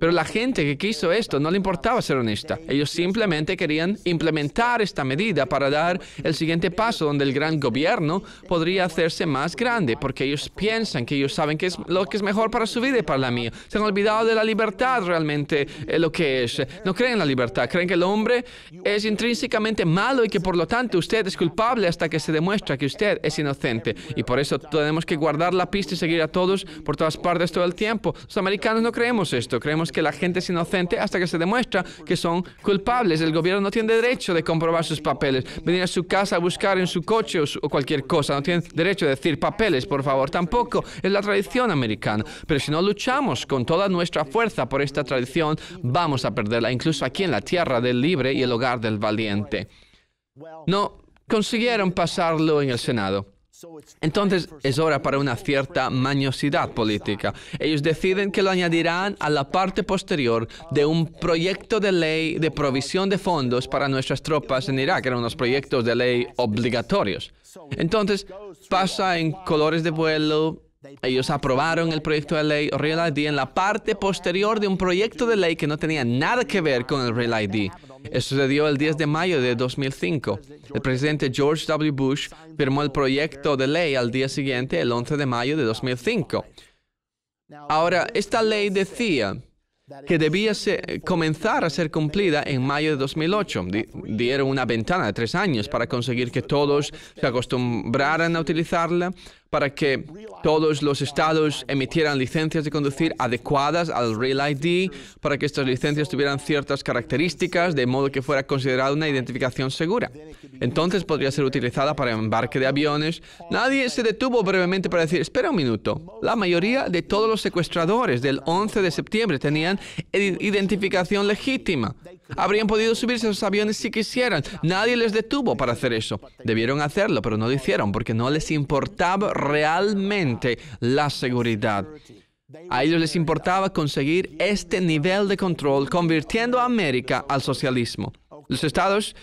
Pero la gente que quiso esto no le importaba ser honesta. Ellos simplemente querían implementar esta medida para dar el siguiente paso donde el gran gobierno podría hacerse más grande, porque ellos piensan que ellos saben que es lo que es mejor para su vida y para la mía. Se han olvidado de la libertad realmente eh, lo que es. No creen en la libertad, creen que el hombre es intrínsecamente malo y que por lo tanto usted es culpable hasta que se demuestra que usted es inocente. Y por eso tenemos que guardar la pista y seguir a todos por todas partes el tiempo. Los americanos no creemos esto. Creemos que la gente es inocente hasta que se demuestra que son culpables. El gobierno no tiene derecho de comprobar sus papeles, venir a su casa a buscar en su coche o, cualquier cosa. No tienen derecho de decir papeles, por favor. Tampoco es la tradición americana. Pero si no luchamos con toda nuestra fuerza por esta tradición, vamos a perderla, incluso aquí en la tierra del libre y el hogar del valiente. No consiguieron pasarlo en el Senado. Entonces es hora para una cierta mañosidad política. Ellos deciden que lo añadirán a la parte posterior de un proyecto de ley de provisión de fondos para nuestras tropas en Irak. Eran unos proyectos de ley obligatorios. Entonces pasa en colores de vuelo ellos aprobaron el proyecto de ley Real ID en la parte posterior de un proyecto de ley que no tenía nada que ver con el Real ID. Esto dio el 10 de mayo de 2005. El presidente George W. Bush firmó el proyecto de ley al día siguiente, el 11 de mayo de 2005. Ahora, esta ley decía que debía comenzar a ser cumplida en mayo de 2008. dieron una ventana de tres años para conseguir que todos se acostumbraran a utilizarla para que todos los estados emitieran licencias de conducir adecuadas al Real ID, para que estas licencias tuvieran ciertas características, de modo que fuera considerada una identificación segura. Entonces podría ser utilizada para embarque de aviones. Nadie se detuvo brevemente para decir, espera un minuto, la mayoría de todos los secuestradores del 11 de septiembre tenían identificación legítima. Habrían podido subirse a esos aviones si quisieran. Nadie les detuvo para hacer eso. Debieron hacerlo, pero no lo hicieron porque no les importaba realmente la seguridad. A ellos les importaba conseguir este nivel de control, convirtiendo a América al socialismo. Los estados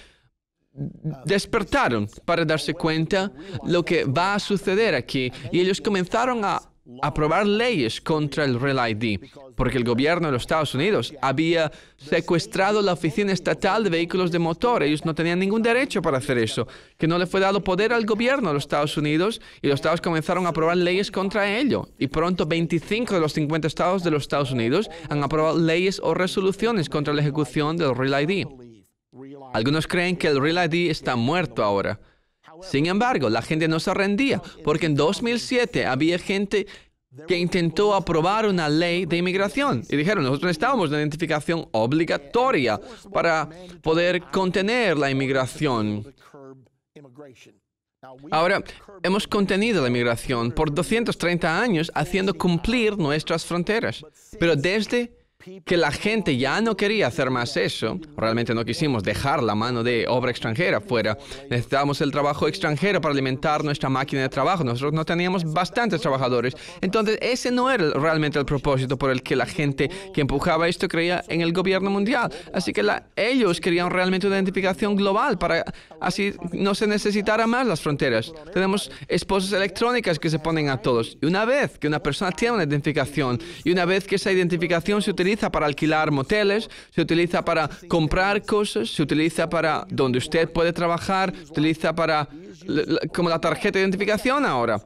despertaron para darse cuenta lo que va a suceder aquí y ellos comenzaron a aprobar leyes contra el Real ID, porque el gobierno de los Estados Unidos había secuestrado la Oficina Estatal de Vehículos de Motor. Ellos no tenían ningún derecho para hacer eso, que no le fue dado poder al gobierno de los Estados Unidos y los estados comenzaron a aprobar leyes contra ello. Y pronto 25 de los 50 estados de los Estados Unidos han aprobado leyes o resoluciones contra la ejecución del Real ID. Algunos creen que el Real ID está muerto ahora. Sin embargo, la gente no se rendía, porque en 2007 había gente que intentó aprobar una ley de inmigración y dijeron, nosotros necesitábamos una identificación obligatoria para poder contener la inmigración. Ahora, hemos contenido la inmigración por 230 años haciendo cumplir nuestras fronteras, pero desde que la gente ya no quería hacer más eso. Realmente no quisimos dejar la mano de obra extranjera fuera. Necesitábamos el trabajo extranjero para alimentar nuestra máquina de trabajo. Nosotros no teníamos bastantes trabajadores. Entonces, ese no era realmente el propósito por el que la gente que empujaba esto creía en el gobierno mundial. Así que la, ellos querían realmente una identificación global para así no se necesitaran más las fronteras. Tenemos esposas electrónicas que se ponen a todos. Y una vez que una persona tiene una identificación y una vez que esa identificación se utiliza, se utiliza para alquilar moteles, se utiliza para comprar cosas, se utiliza para donde usted puede trabajar, se utiliza para como la tarjeta de identificación ahora.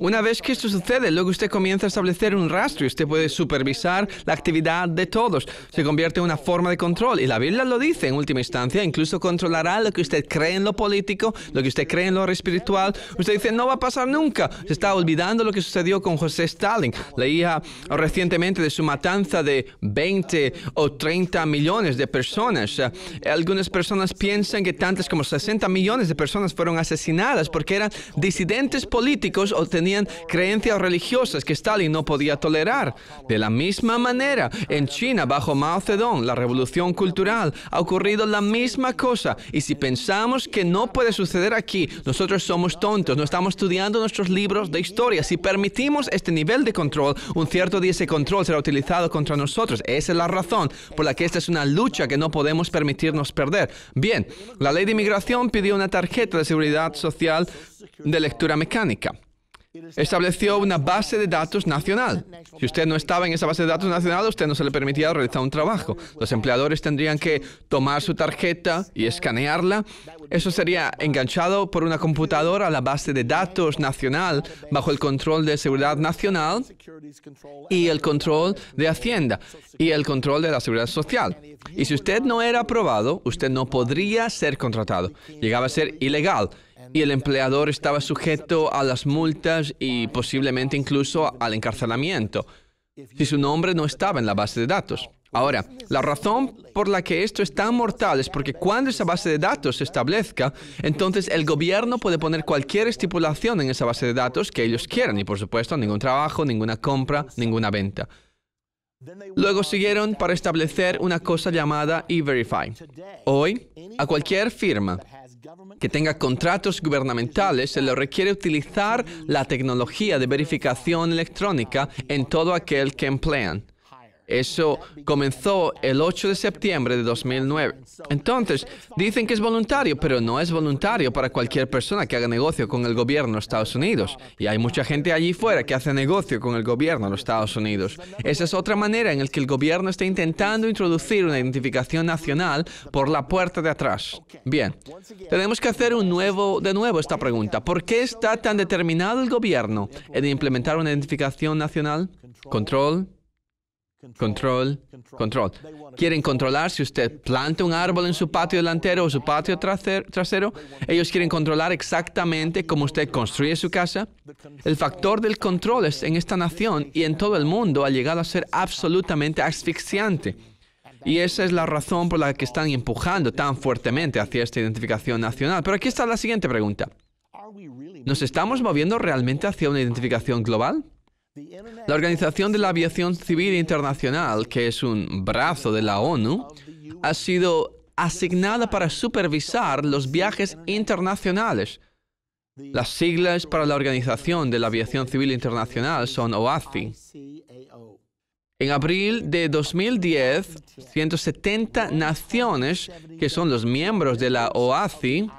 Una vez que esto sucede, luego usted comienza a establecer un rastro y usted puede supervisar la actividad de todos. Se convierte en una forma de control y la Biblia lo dice en última instancia. Incluso controlará lo que usted cree en lo político, lo que usted cree en lo espiritual. Usted dice, no va a pasar nunca. Se está olvidando lo que sucedió con José Stalin. Leía recientemente de su matanza de 20 o 30 millones de personas. Algunas personas piensan que tantas como 60 millones de personas fueron asesinadas porque eran disidentes políticos o tenían creencias religiosas que Stalin no podía tolerar. De la misma manera, en China, bajo Mao Zedong, la revolución cultural, ha ocurrido la misma cosa. Y si pensamos que no puede suceder aquí, nosotros somos tontos, no estamos estudiando nuestros libros de historia. Si permitimos este nivel de control, un cierto día ese control será utilizado contra nosotros. Esa es la razón por la que esta es una lucha que no podemos permitirnos perder. Bien, la ley de inmigración pidió una tarjeta de seguridad social de lectura mecánica estableció una base de datos nacional. Si usted no estaba en esa base de datos nacional, usted no se le permitía realizar un trabajo. Los empleadores tendrían que tomar su tarjeta y escanearla. Eso sería enganchado por una computadora a la base de datos nacional bajo el control de seguridad nacional y el control de Hacienda y el control de la seguridad social. Y si usted no era aprobado, usted no podría ser contratado. Llegaba a ser ilegal y el empleador estaba sujeto a las multas y posiblemente incluso al encarcelamiento, si su nombre no estaba en la base de datos. Ahora, la razón por la que esto es tan mortal es porque cuando esa base de datos se establezca, entonces el gobierno puede poner cualquier estipulación en esa base de datos que ellos quieran y por supuesto ningún trabajo, ninguna compra, ninguna venta. Luego siguieron para establecer una cosa llamada E-Verify. Hoy, a cualquier firma que tenga contratos gubernamentales se le requiere utilizar la tecnología de verificación electrónica en todo aquel que emplean. Eso comenzó el 8 de septiembre de 2009. Entonces, dicen que es voluntario, pero no es voluntario para cualquier persona que haga negocio con el gobierno de Estados Unidos. Y hay mucha gente allí fuera que hace negocio con el gobierno de los Estados Unidos. Esa es otra manera en la que el gobierno está intentando introducir una identificación nacional por la puerta de atrás. Bien, tenemos que hacer de nuevo esta pregunta. ¿Por qué está tan determinado el gobierno en implementar una identificación nacional? Control, Control, control. Quieren controlar si usted planta un árbol en su patio delantero o su patio trasero. Ellos quieren controlar exactamente cómo usted construye su casa. El factor del control es en esta nación y en todo el mundo ha llegado a ser absolutamente asfixiante. Y esa es la razón por la que están empujando tan fuertemente hacia esta identificación nacional. Pero aquí está la siguiente pregunta. ¿Nos estamos moviendo realmente hacia una identificación global? La Organización de la Aviación Civil Internacional, que es un brazo de la ONU, ha sido asignada para supervisar los viajes internacionales. Las siglas para la Organización de la Aviación Civil Internacional son OACI. En abril de 2010, 170 naciones que son los miembros de la OACI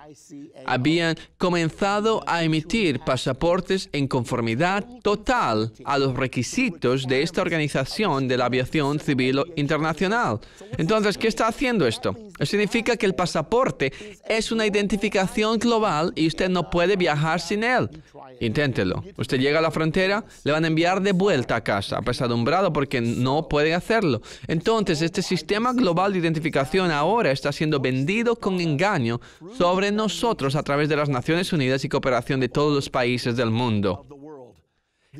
habían comenzado a emitir pasaportes en conformidad total a los requisitos de esta organización de la aviación civil internacional. Entonces, ¿qué está haciendo esto? Significa que el pasaporte es una identificación global y usted no puede viajar sin él. Inténtelo. Usted llega a la frontera, le van a enviar de vuelta a casa, apesadumbrado porque no puede hacerlo. Entonces, este sistema global de identificación ahora está siendo vendido con engaño sobre nosotros nosotros a través de las Naciones Unidas y cooperación de todos los países del mundo.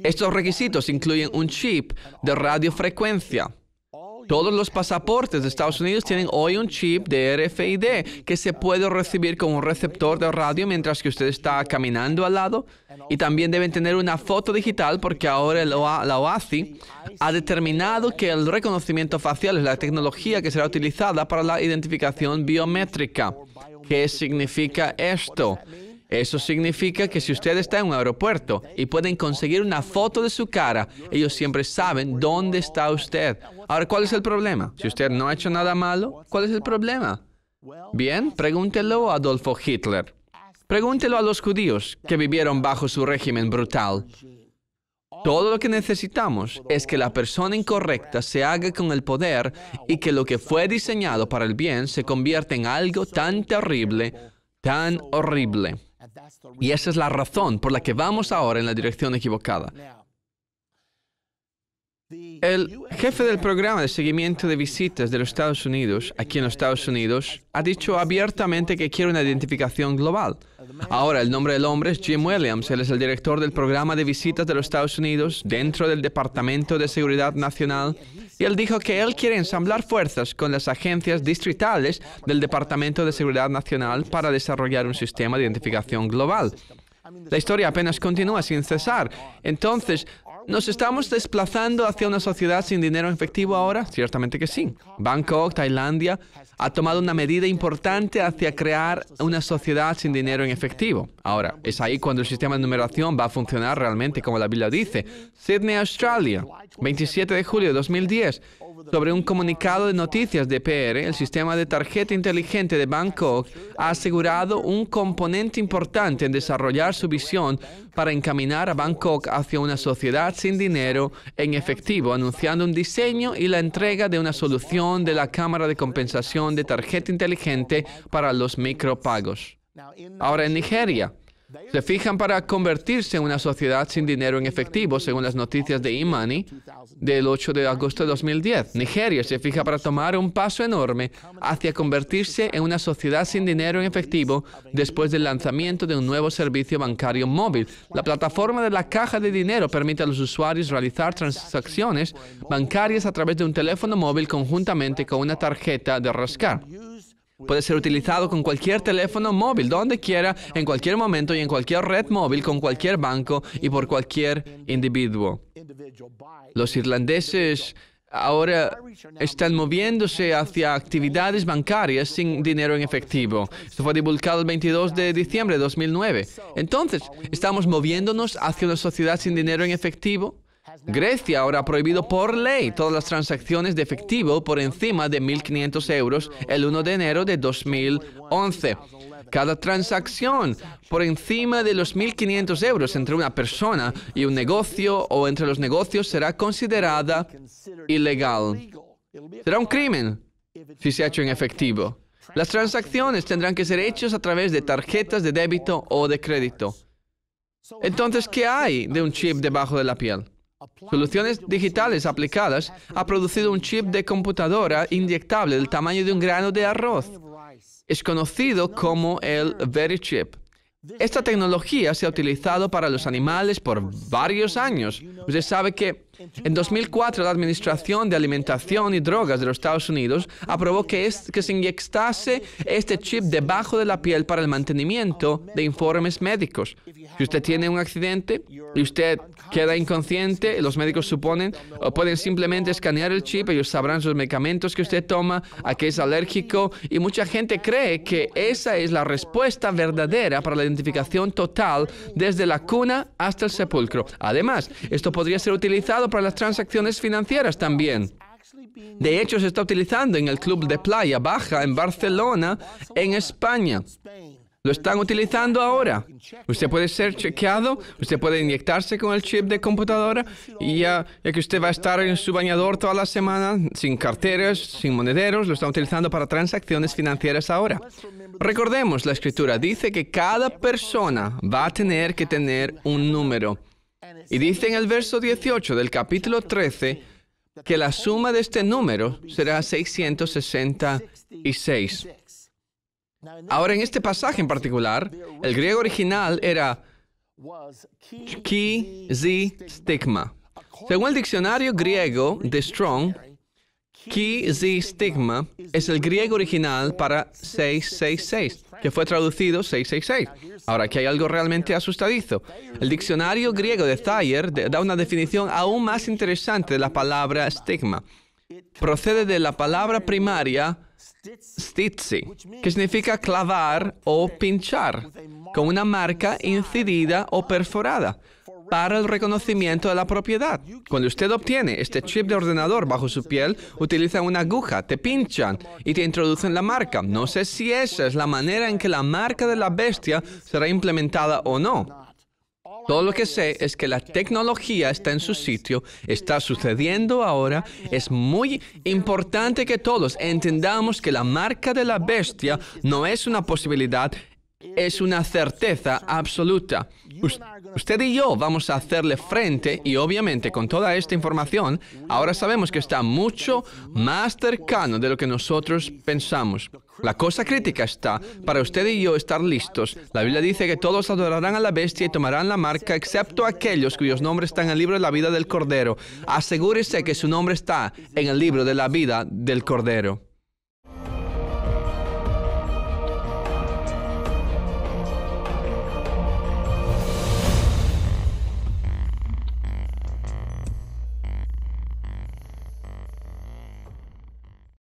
Estos requisitos incluyen un chip de radiofrecuencia. Todos los pasaportes de Estados Unidos tienen hoy un chip de RFID que se puede recibir con un receptor de radio mientras que usted está caminando al lado. Y también deben tener una foto digital porque ahora la OACI ha determinado que el reconocimiento facial es la tecnología que será utilizada para la identificación biométrica. ¿Qué significa esto? Eso significa que si usted está en un aeropuerto y pueden conseguir una foto de su cara, ellos siempre saben dónde está usted. Ahora, ¿cuál es el problema? Si usted no ha hecho nada malo, ¿cuál es el problema? Bien, pregúntelo a Adolfo Hitler. Pregúntelo a los judíos que vivieron bajo su régimen brutal. Todo lo que necesitamos es que la persona incorrecta se haga con el poder y que lo que fue diseñado para el bien se convierta en algo tan terrible, tan horrible. Y esa es la razón por la que vamos ahora en la dirección equivocada. El jefe del programa de seguimiento de visitas de los Estados Unidos, aquí en los Estados Unidos, ha dicho abiertamente que quiere una identificación global. Ahora el nombre del hombre es Jim Williams. Él es el director del programa de visitas de los Estados Unidos dentro del Departamento de Seguridad Nacional. Y él dijo que él quiere ensamblar fuerzas con las agencias distritales del Departamento de Seguridad Nacional para desarrollar un sistema de identificación global. La historia apenas continúa sin cesar. Entonces, ¿Nos estamos desplazando hacia una sociedad sin dinero en efectivo ahora? Ciertamente que sí. Bangkok, Tailandia, ha tomado una medida importante hacia crear una sociedad sin dinero en efectivo. Ahora, es ahí cuando el sistema de numeración va a funcionar realmente como la Biblia dice. Sydney, Australia, 27 de julio de 2010. Sobre un comunicado de noticias de PR, el sistema de tarjeta inteligente de Bangkok ha asegurado un componente importante en desarrollar su visión para encaminar a Bangkok hacia una sociedad sin dinero en efectivo, anunciando un diseño y la entrega de una solución de la Cámara de Compensación de Tarjeta Inteligente para los micropagos. Ahora en Nigeria se fijan para convertirse en una sociedad sin dinero en efectivo, según las noticias de Imani del 8 de agosto de 2010. Nigeria se fija para tomar un paso enorme hacia convertirse en una sociedad sin dinero en efectivo después del lanzamiento de un nuevo servicio bancario móvil. La plataforma de la caja de dinero permite a los usuarios realizar transacciones bancarias a través de un teléfono móvil conjuntamente con una tarjeta de rascar. Puede ser utilizado con cualquier teléfono móvil, donde quiera, en cualquier momento y en cualquier red móvil, con cualquier banco y por cualquier individuo. Los irlandeses ahora están moviéndose hacia actividades bancarias sin dinero en efectivo. Esto fue divulgado el 22 de diciembre de 2009. Entonces, ¿estamos moviéndonos hacia una sociedad sin dinero en efectivo? Grecia ahora ha prohibido por ley todas las transacciones de efectivo por encima de 1.500 euros el 1 de enero de 2011. Cada transacción por encima de los 1.500 euros entre una persona y un negocio o entre los negocios será considerada ilegal. Será un crimen si se ha hecho en efectivo. Las transacciones tendrán que ser hechas a través de tarjetas de débito o de crédito. Entonces, ¿qué hay de un chip debajo de la piel? Soluciones digitales aplicadas ha producido un chip de computadora inyectable del tamaño de un grano de arroz. Es conocido como el Chip. Esta tecnología se ha utilizado para los animales por varios años. Usted sabe que en 2004, la Administración de Alimentación y Drogas de los Estados Unidos aprobó que, se inyectase este chip debajo de la piel para el mantenimiento de informes médicos. Si usted tiene un accidente y usted queda inconsciente, los médicos suponen o pueden simplemente escanear el chip, ellos sabrán sus medicamentos que usted toma, a qué es alérgico, y mucha gente cree que esa es la respuesta verdadera para la identificación total desde la cuna hasta el sepulcro. Además, esto podría ser utilizado para las transacciones financieras también. De hecho, se está utilizando en el club de playa baja en Barcelona, en España. Lo están utilizando ahora. Usted puede ser chequeado, usted puede inyectarse con el chip de computadora y ya, ya, que usted va a estar en su bañador toda la semana, sin carteras, sin monederos, lo están utilizando para transacciones financieras ahora. Recordemos, la escritura dice que cada persona va a tener que tener un número. Y dice en el verso 18 del capítulo 13 que la suma de este número será 666. Ahora, en este pasaje en particular, el griego original era ki zi stigma. Según el diccionario griego de Strong, Ki zi stigma es el griego original para 666, que fue traducido 666. Ahora, aquí hay algo realmente asustadizo. El diccionario griego de Thayer da una definición aún más interesante de la palabra stigma. Procede de la palabra primaria stitzi, que significa clavar o pinchar, con una marca incidida o perforada para el reconocimiento de la propiedad. Cuando usted obtiene este chip de ordenador bajo su piel, utilizan una aguja, te pinchan y te introducen la marca. No sé si esa es la manera en que la marca de la bestia será implementada o no. Todo lo que sé es que la tecnología está en su sitio, está sucediendo ahora. Es muy importante que todos entendamos que la marca de la bestia no es una posibilidad, es una certeza absoluta. Usted y yo vamos a hacerle frente y obviamente con toda esta información ahora sabemos que está mucho más cercano de lo que nosotros pensamos. La cosa crítica está para usted y yo estar listos. La Biblia dice que todos adorarán a la bestia y tomarán la marca, excepto aquellos cuyos nombres están en el libro de la vida del Cordero. Asegúrese que su nombre está en el libro de la vida del Cordero.